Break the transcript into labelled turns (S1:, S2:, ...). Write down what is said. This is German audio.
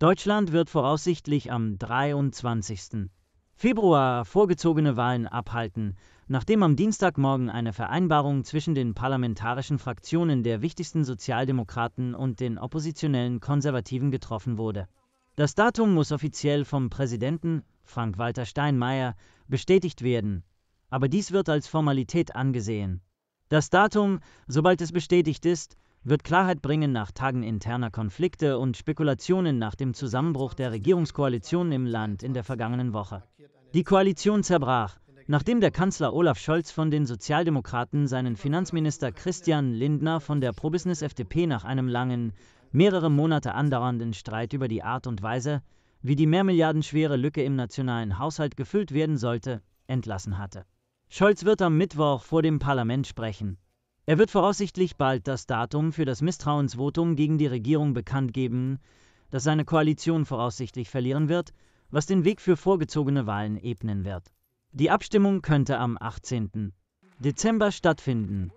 S1: Deutschland wird voraussichtlich am 23. Februar vorgezogene Wahlen abhalten, nachdem am Dienstagmorgen eine Vereinbarung zwischen den parlamentarischen Fraktionen der wichtigsten Sozialdemokraten und den oppositionellen Konservativen getroffen wurde. Das Datum muss offiziell vom Präsidenten Frank-Walter Steinmeier bestätigt werden, aber dies wird als Formalität angesehen. Das Datum, sobald es bestätigt ist, wird Klarheit bringen nach Tagen interner Konflikte und Spekulationen nach dem Zusammenbruch der Regierungskoalition im Land in der vergangenen Woche. Die Koalition zerbrach, nachdem der Kanzler Olaf Scholz von den Sozialdemokraten seinen Finanzminister Christian Lindner von der Pro-Business FDP nach einem langen, mehrere Monate andauernden Streit über die Art und Weise, wie die mehrmilliardenschwere Lücke im nationalen Haushalt gefüllt werden sollte, entlassen hatte. Scholz wird am Mittwoch vor dem Parlament sprechen. Er wird voraussichtlich bald das Datum für das Misstrauensvotum gegen die Regierung bekannt geben, das seine Koalition voraussichtlich verlieren wird, was den Weg für vorgezogene Wahlen ebnen wird. Die Abstimmung könnte am 18. Dezember stattfinden.